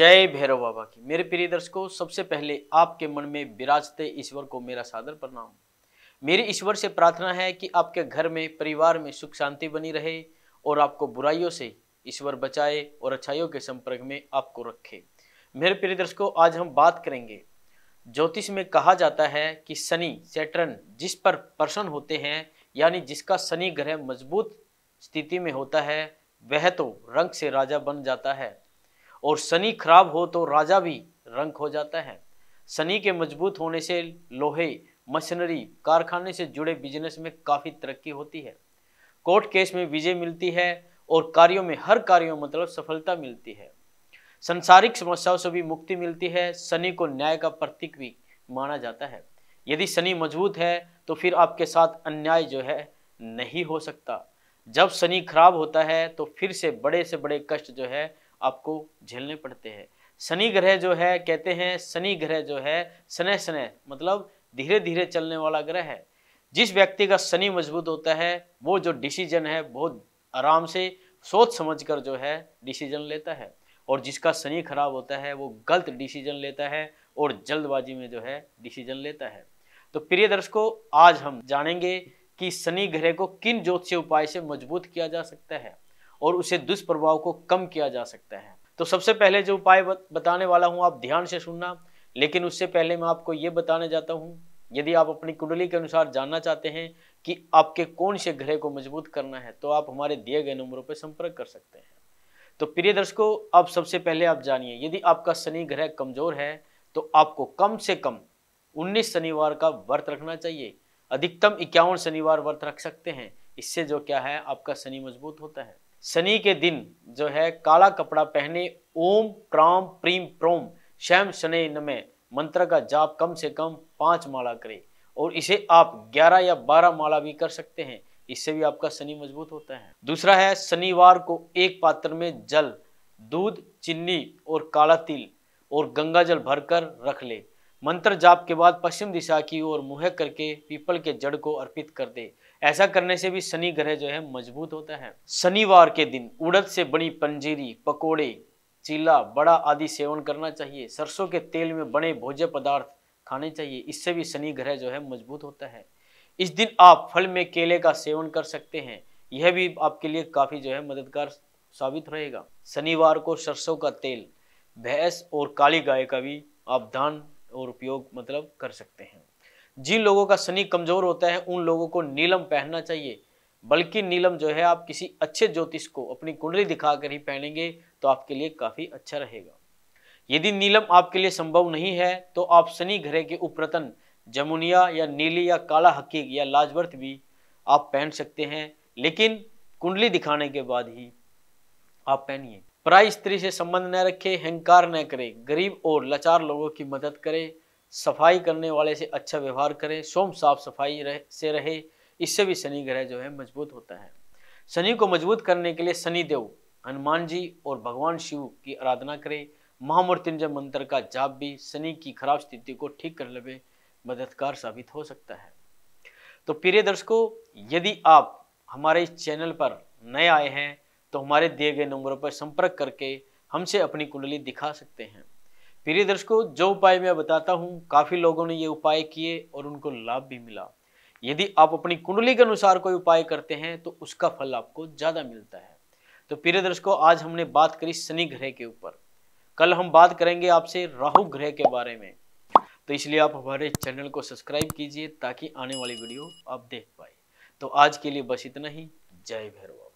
जय भैरव बाबा की मेरे प्रिय दर्शकों सबसे पहले आपके मन में विराजते ईश्वर को मेरा सादर प्रणाम मेरी ईश्वर से प्रार्थना है कि आपके घर में परिवार में सुख शांति बनी रहे और आपको बुराइयों से ईश्वर बचाए और अच्छाइयों के संपर्क में आपको रखे मेरे प्रिय दर्शकों आज हम बात करेंगे ज्योतिष में कहा जाता है कि शनि सेटरन जिस पर प्रसन्न होते हैं यानी जिसका शनि ग्रह मजबूत स्थिति में होता है वह तो रंग से राजा बन जाता है और शनि खराब हो तो राजा भी रंक हो जाता है शनि के मजबूत होने से लोहे मशीनरी कारखाने से जुड़े बिजनेस में काफ़ी तरक्की होती है कोर्ट केस में विजय मिलती है और कार्यों में हर कार्यों मतलब सफलता मिलती है संसारिक समस्याओं से भी मुक्ति मिलती है शनि को न्याय का प्रतीक भी माना जाता है यदि शनि मजबूत है तो फिर आपके साथ अन्याय जो है नहीं हो सकता जब शनि खराब होता है तो फिर से बड़े से बड़े कष्ट जो है आपको झेलने पड़ते हैं शनि ग्रह जो है कहते हैं शनि ग्रह जो है स्नेह स्नेह मतलब धीरे धीरे चलने वाला ग्रह है जिस व्यक्ति का शनि मजबूत होता है वो जो डिसीजन है बहुत आराम से सोच समझ कर जो है डिसीजन लेता है और जिसका शनि खराब होता है वो गलत डिसीजन लेता है और जल्दबाजी में जो है डिसीजन लेता है तो प्रिय दर्शकों आज हम जानेंगे कि शनि ग्रह को किन ज्योतिष उपाय से मजबूत किया जा सकता है और उसे दुष्प्रभाव को कम किया जा सकता है तो सबसे पहले जो उपाय बताने वाला हूँ आप ध्यान से सुनना लेकिन उससे पहले मैं आपको ये बताने जाता हूँ यदि आप अपनी कुंडली के अनुसार जानना चाहते हैं कि आपके कौन से ग्रह को मजबूत करना है तो आप हमारे दिए गए नंबरों पर संपर्क कर सकते हैं तो प्रिय दर्शकों आप सबसे पहले आप जानिए यदि आपका शनि ग्रह कमजोर है तो आपको कम से कम 19 शनिवार का व्रत रखना चाहिए अधिकतम इक्यावन शनिवार व्रत रख सकते हैं इससे जो क्या है आपका शनि मजबूत होता है शनि के दिन जो है काला कपड़ा पहने ओम प्राम प्रीम प्रोम शैम शनि नमे मंत्र का जाप कम से कम पांच माला करें और इसे आप ग्यारह या बारह माला भी कर सकते हैं इससे भी आपका शनि मजबूत होता है दूसरा है शनिवार को एक पात्र में जल दूध चीनी और काला तिल और गंगा जल भरकर रख ले मंत्र जाप के बाद पश्चिम दिशा की ओर मुहे करके पीपल के जड़ को अर्पित कर दे ऐसा करने से भी शनि ग्रह जो है मजबूत होता है शनिवार के दिन उड़द से बनी पंजीरी पकोड़े चीला बड़ा आदि सेवन करना चाहिए सरसों के तेल में बने भोज्य पदार्थ खाने चाहिए इससे भी शनि ग्रह जो है मजबूत होता है इस दिन आप फल में केले का सेवन कर सकते हैं यह भी आपके लिए काफ़ी जो है मददगार साबित रहेगा शनिवार को सरसों का तेल भैंस और काली गाय का भी आप दान और उपयोग मतलब कर सकते हैं जिन लोगों का शनि कमज़ोर होता है उन लोगों को नीलम पहनना चाहिए बल्कि नीलम जो है आप किसी अच्छे ज्योतिष को अपनी कुंडली दिखाकर ही पहनेंगे तो आपके लिए काफ़ी अच्छा रहेगा यदि नीलम आपके लिए संभव नहीं है तो आप शनि घरे के उपरतन जमुनिया या नीली या काला हकीक या लाजवर्थ भी आप पहन सकते हैं लेकिन कुंडली दिखाने के बाद ही आप पहनिए पराई स्त्री से संबंध न रखे हंकार न करे गरीब और लाचार लोगों की मदद करे सफाई करने वाले से अच्छा व्यवहार करे सोम साफ सफाई रह, से रहे इससे भी शनि ग्रह जो है मजबूत होता है शनि को मजबूत करने के लिए शनिदेव हनुमान जी और भगवान शिव की आराधना करे महामृत्युंजय मंत्र का जाप भी शनि की खराब स्थिति को ठीक करने में मददगार साबित हो सकता है तो प्रिय दर्शकों यदि आप हमारे इस चैनल पर नए आए हैं तो हमारे दिए गए नंबरों पर संपर्क करके हमसे अपनी कुंडली दिखा सकते हैं प्रिय दर्शकों जो उपाय मैं बताता हूँ काफ़ी लोगों ने ये उपाय किए और उनको लाभ भी मिला यदि आप अपनी कुंडली के अनुसार कोई उपाय करते हैं तो उसका फल आपको ज़्यादा मिलता है तो प्रिय दर्शकों आज हमने बात करी शनि ग्रह के ऊपर कल हम बात करेंगे आपसे राहु ग्रह के बारे में तो इसलिए आप हमारे चैनल को सब्सक्राइब कीजिए ताकि आने वाली वीडियो आप देख पाए तो आज के लिए बस इतना ही जय भैरवा